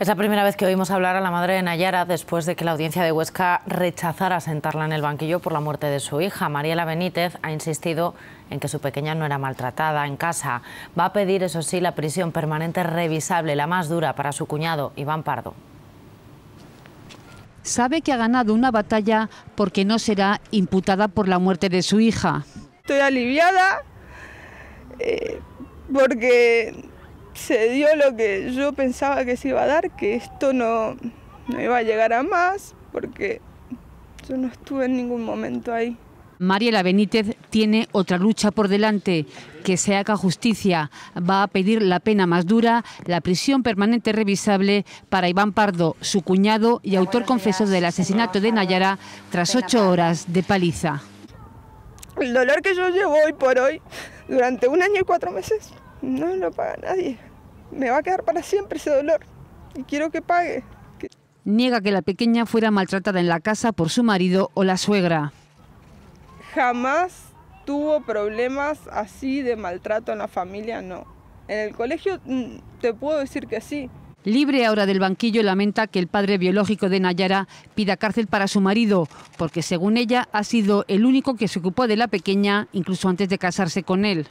Es la primera vez que oímos hablar a la madre de Nayara después de que la audiencia de Huesca rechazara sentarla en el banquillo por la muerte de su hija. Mariela Benítez ha insistido en que su pequeña no era maltratada en casa. Va a pedir, eso sí, la prisión permanente revisable, la más dura para su cuñado, Iván Pardo. Sabe que ha ganado una batalla porque no será imputada por la muerte de su hija. Estoy aliviada eh, porque se dio lo que yo pensaba que se iba a dar, que esto no, no iba a llegar a más, porque yo no estuve en ningún momento ahí. Mariela Benítez tiene otra lucha por delante, que se haga justicia. Va a pedir la pena más dura, la prisión permanente revisable para Iván Pardo, su cuñado y autor confeso del asesinato de Nayara, tras ocho horas de paliza. El dolor que yo llevo hoy por hoy, durante un año y cuatro meses, no lo paga nadie me va a quedar para siempre ese dolor y quiero que pague. Niega que la pequeña fuera maltratada en la casa por su marido o la suegra. Jamás tuvo problemas así de maltrato en la familia, no. En el colegio mm, te puedo decir que sí. Libre ahora del banquillo, lamenta que el padre biológico de Nayara pida cárcel para su marido, porque según ella ha sido el único que se ocupó de la pequeña, incluso antes de casarse con él.